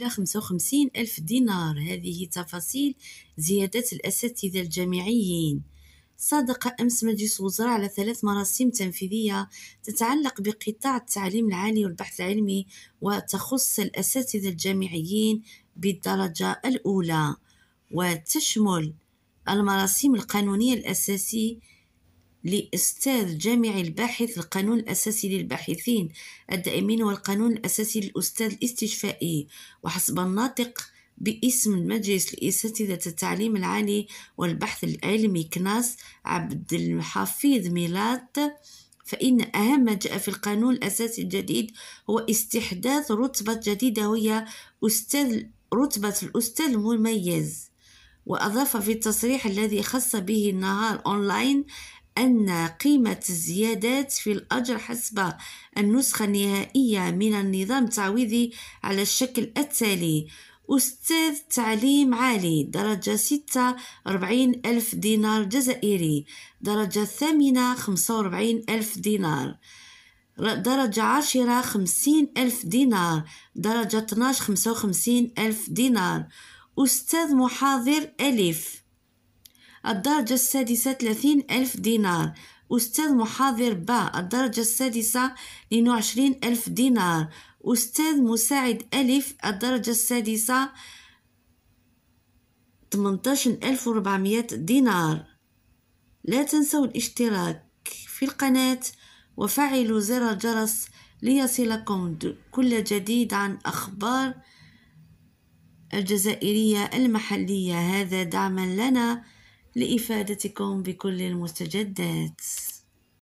إلى 55 ألف دينار هذه تفاصيل زيادة الأساتذة الجامعيين صادق أمس مجلس الوزراء على ثلاث مراسم تنفيذية تتعلق بقطاع التعليم العالي والبحث العلمي وتخص الأساتذة الجامعيين بالدرجة الأولى وتشمل المراسيم القانونية الأساسي لأستاذ جامعي الباحث القانون الأساسي للباحثين الدائمين والقانون الأساسي للأستاذ الاستشفائي وحسب الناطق باسم مجلس الأساتذة التعليم العالي والبحث العلمي كناس عبد الحفيظ ميلاد فإن أهم ما جاء في القانون الأساسي الجديد هو استحداث رتبة جديدة وهي أستاذ رتبة الأستاذ المميز وأضاف في التصريح الذي خص به النهار أونلاين أن قيمة الزيادات في الأجر حسب النسخة النهائية من النظام التعويضي على الشكل التالي أستاذ تعليم عالي درجة ستة أربعين ألف دينار جزائري درجة ثامنة خمسة وأربعين ألف دينار درجة عشرة خمسين ألف دينار درجة 12 خمسة وخمسين ألف دينار أستاذ محاضر ألف الدرجة السادسة ثلاثين ألف دينار أستاذ محاضر با الدرجة السادسة اثنين وعشرين ألف دينار أستاذ مساعد ألف الدرجة السادسة تمنتاشر ألف وربعمية دينار لا تنسوا الاشتراك في القناة وفعلوا زر الجرس ليصلكم كل جديد عن أخبار الجزائرية المحلية هذا دعما لنا لإفادتكم بكل المستجدات